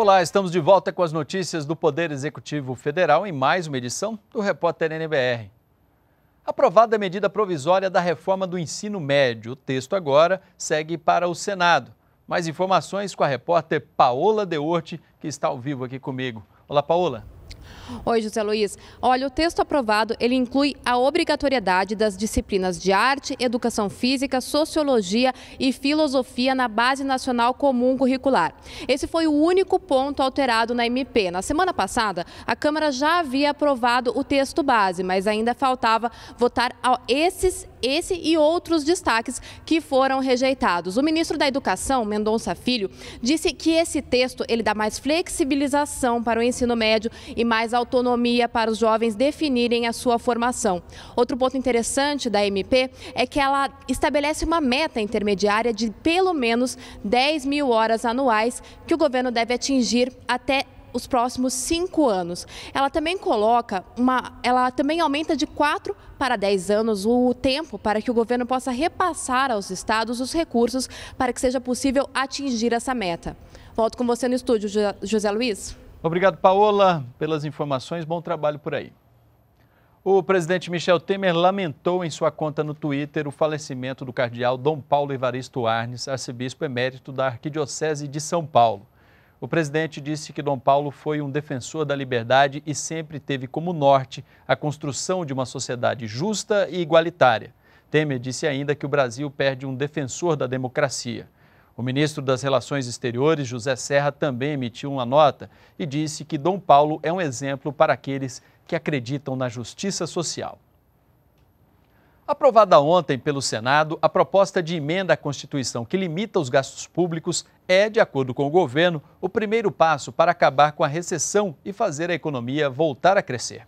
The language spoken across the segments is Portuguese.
Olá, estamos de volta com as notícias do Poder Executivo Federal em mais uma edição do Repórter NBR. Aprovada a medida provisória da reforma do ensino médio, o texto agora segue para o Senado. Mais informações com a repórter Paola Deorte, que está ao vivo aqui comigo. Olá, Paola. Oi, José Luiz. Olha, o texto aprovado, ele inclui a obrigatoriedade das disciplinas de arte, educação física, sociologia e filosofia na base nacional comum curricular. Esse foi o único ponto alterado na MP. Na semana passada, a Câmara já havia aprovado o texto base, mas ainda faltava votar esses esse e outros destaques que foram rejeitados. O ministro da Educação, Mendonça Filho, disse que esse texto ele dá mais flexibilização para o ensino médio e mais autonomia para os jovens definirem a sua formação. Outro ponto interessante da MP é que ela estabelece uma meta intermediária de pelo menos 10 mil horas anuais que o governo deve atingir até os próximos cinco anos. Ela também coloca uma, ela também aumenta de quatro para dez anos o tempo para que o governo possa repassar aos estados os recursos para que seja possível atingir essa meta. Volto com você no estúdio, José Luiz. Obrigado, Paola, pelas informações. Bom trabalho por aí. O presidente Michel Temer lamentou em sua conta no Twitter o falecimento do cardeal Dom Paulo Evaristo Arnes, arcebispo emérito da Arquidiocese de São Paulo. O presidente disse que Dom Paulo foi um defensor da liberdade e sempre teve como norte a construção de uma sociedade justa e igualitária. Temer disse ainda que o Brasil perde um defensor da democracia. O ministro das Relações Exteriores, José Serra, também emitiu uma nota e disse que Dom Paulo é um exemplo para aqueles que acreditam na justiça social. Aprovada ontem pelo Senado, a proposta de emenda à Constituição que limita os gastos públicos é, de acordo com o governo, o primeiro passo para acabar com a recessão e fazer a economia voltar a crescer.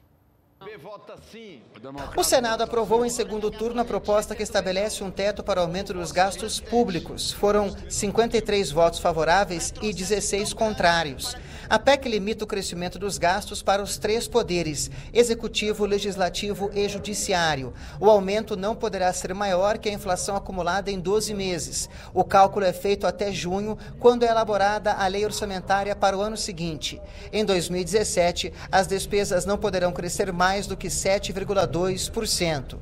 O Senado aprovou em segundo turno a proposta que estabelece um teto para aumento dos gastos públicos. Foram 53 votos favoráveis e 16 contrários. A PEC limita o crescimento dos gastos para os três poderes: executivo, legislativo e judiciário. O aumento não poderá ser maior que a inflação acumulada em 12 meses. O cálculo é feito até junho, quando é elaborada a lei orçamentária para o ano seguinte. Em 2017, as despesas não poderão crescer mais mais do que 7,2%.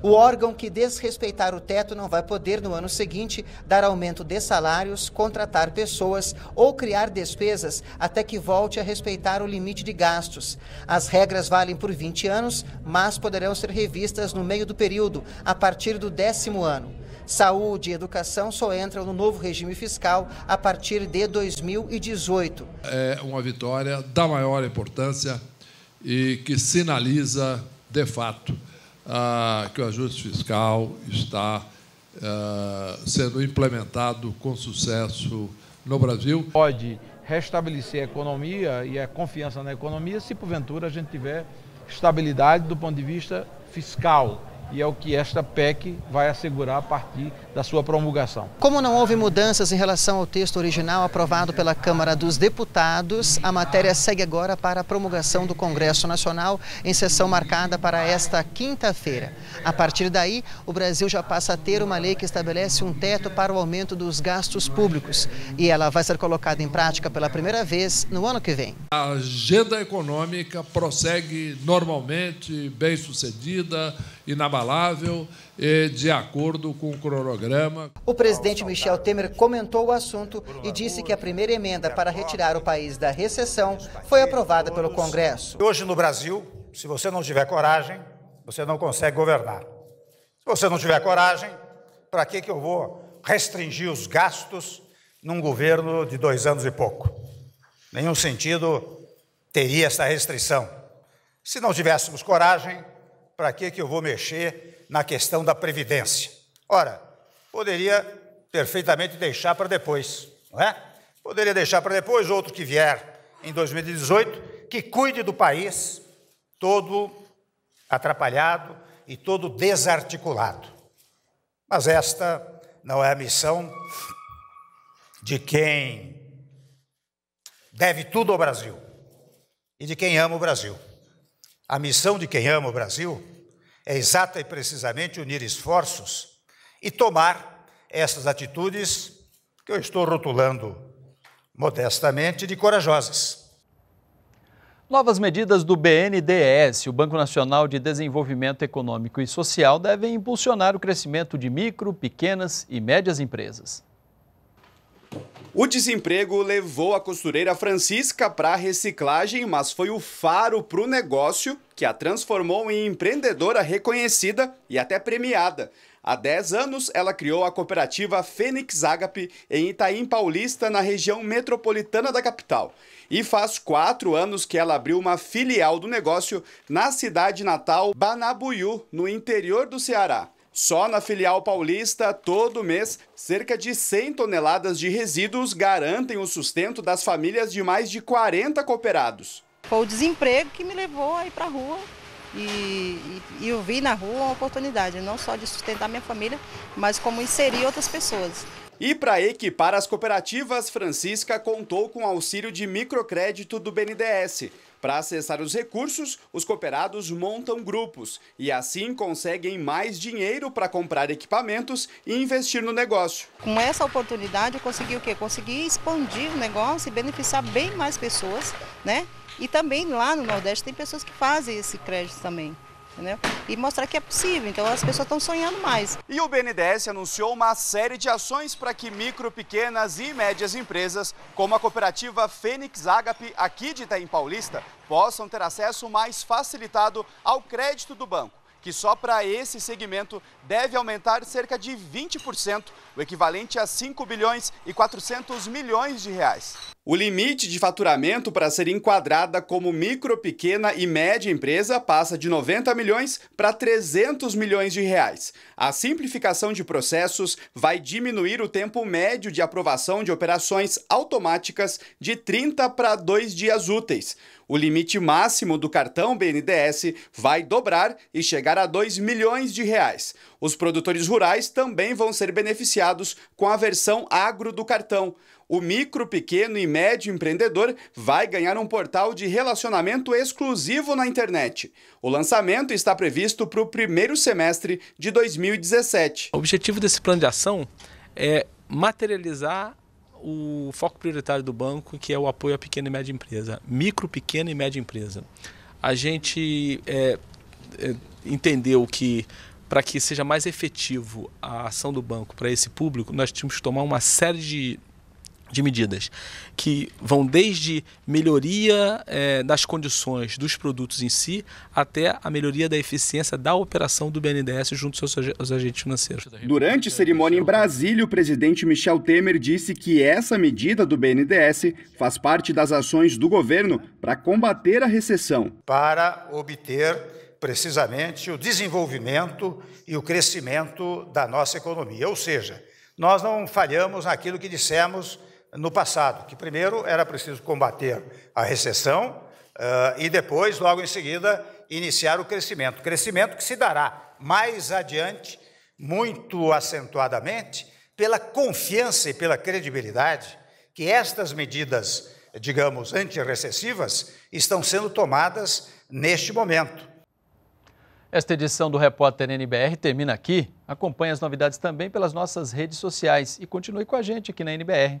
O órgão que desrespeitar o teto não vai poder, no ano seguinte, dar aumento de salários, contratar pessoas ou criar despesas até que volte a respeitar o limite de gastos. As regras valem por 20 anos, mas poderão ser revistas no meio do período, a partir do décimo ano. Saúde e educação só entram no novo regime fiscal a partir de 2018. É uma vitória da maior importância e que sinaliza, de fato, ah, que o ajuste fiscal está ah, sendo implementado com sucesso no Brasil. Pode restabelecer a economia e a confiança na economia se, porventura, a gente tiver estabilidade do ponto de vista fiscal e é o que esta PEC vai assegurar a partir da sua promulgação. Como não houve mudanças em relação ao texto original aprovado pela Câmara dos Deputados, a matéria segue agora para a promulgação do Congresso Nacional em sessão marcada para esta quinta-feira. A partir daí, o Brasil já passa a ter uma lei que estabelece um teto para o aumento dos gastos públicos e ela vai ser colocada em prática pela primeira vez no ano que vem. A agenda econômica prossegue normalmente, bem sucedida e na inabalável e de acordo com o cronograma. O presidente Michel Temer comentou o assunto e disse que a primeira emenda para retirar o país da recessão foi aprovada pelo Congresso. Hoje no Brasil, se você não tiver coragem, você não consegue governar. Se você não tiver coragem, para que, que eu vou restringir os gastos num governo de dois anos e pouco? Nenhum sentido teria essa restrição. Se não tivéssemos coragem, para que, que eu vou mexer na questão da Previdência? Ora, poderia perfeitamente deixar para depois, não é? Poderia deixar para depois, outro que vier em 2018, que cuide do país todo atrapalhado e todo desarticulado. Mas esta não é a missão de quem deve tudo ao Brasil e de quem ama o Brasil. A missão de quem ama o Brasil é exata e precisamente unir esforços e tomar essas atitudes que eu estou rotulando modestamente de corajosas. Novas medidas do BNDES, o Banco Nacional de Desenvolvimento Econômico e Social, devem impulsionar o crescimento de micro, pequenas e médias empresas. O desemprego levou a costureira Francisca para a reciclagem, mas foi o faro para o negócio que a transformou em empreendedora reconhecida e até premiada. Há 10 anos, ela criou a cooperativa Fênix Agape em Itaim Paulista, na região metropolitana da capital. E faz quatro anos que ela abriu uma filial do negócio na cidade natal Banabuiú, no interior do Ceará. Só na filial paulista, todo mês, cerca de 100 toneladas de resíduos garantem o sustento das famílias de mais de 40 cooperados. Foi o desemprego que me levou a ir para a rua e, e, eu vi na rua uma oportunidade, não só de sustentar minha família, mas como inserir outras pessoas. E para equipar as cooperativas, Francisca contou com o auxílio de microcrédito do BNDES. Para acessar os recursos, os cooperados montam grupos e assim conseguem mais dinheiro para comprar equipamentos e investir no negócio. Com essa oportunidade, eu consegui o quê? Consegui expandir o negócio e beneficiar bem mais pessoas, né? E também lá no Nordeste tem pessoas que fazem esse crédito também. Entendeu? E mostrar que é possível, então as pessoas estão sonhando mais. E o BNDES anunciou uma série de ações para que micro, pequenas e médias empresas, como a cooperativa Fênix Agape, aqui de Itaim Paulista, possam ter acesso mais facilitado ao crédito do banco que só para esse segmento deve aumentar cerca de 20%, o equivalente a 5 bilhões e 400 milhões de reais. O limite de faturamento para ser enquadrada como micro, pequena e média empresa passa de 90 milhões para 300 milhões de reais. A simplificação de processos vai diminuir o tempo médio de aprovação de operações automáticas de 30 para 2 dias úteis. O limite máximo do cartão BNDES vai dobrar e chegar a 2 milhões de reais. Os produtores rurais também vão ser beneficiados com a versão agro do cartão o micro, pequeno e médio empreendedor vai ganhar um portal de relacionamento exclusivo na internet. O lançamento está previsto para o primeiro semestre de 2017. O objetivo desse plano de ação é materializar o foco prioritário do banco, que é o apoio à pequena e média empresa, micro, pequena e média empresa. A gente é, é, entendeu que para que seja mais efetivo a ação do banco para esse público, nós tínhamos que tomar uma série de de medidas que vão desde melhoria é, das condições dos produtos em si até a melhoria da eficiência da operação do BNDES junto aos seus aos agentes financeiros. Durante cerimônia em Brasília, o presidente Michel Temer disse que essa medida do BNDES faz parte das ações do governo para combater a recessão. Para obter precisamente o desenvolvimento e o crescimento da nossa economia, ou seja, nós não falhamos naquilo que dissemos no passado, que primeiro era preciso combater a recessão uh, e depois, logo em seguida, iniciar o crescimento. Crescimento que se dará mais adiante, muito acentuadamente, pela confiança e pela credibilidade que estas medidas, digamos, antirrecessivas estão sendo tomadas neste momento. Esta edição do Repórter NBR termina aqui. Acompanhe as novidades também pelas nossas redes sociais e continue com a gente aqui na NBR